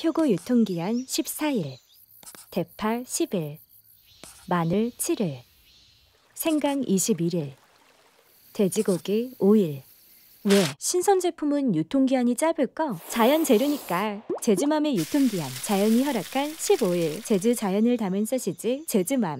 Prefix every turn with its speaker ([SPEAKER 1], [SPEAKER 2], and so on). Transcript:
[SPEAKER 1] 표고 유통기한 14일, 대파 10일, 마늘 7일, 생강 21일, 돼지고기 5일. 왜? 신선 제품은 유통기한이 짧을까? 자연 재료니까. 제즈맘의 유통기한, 자연이 허락한 15일. 제주 자연을 담은 소시지, 제즈맘.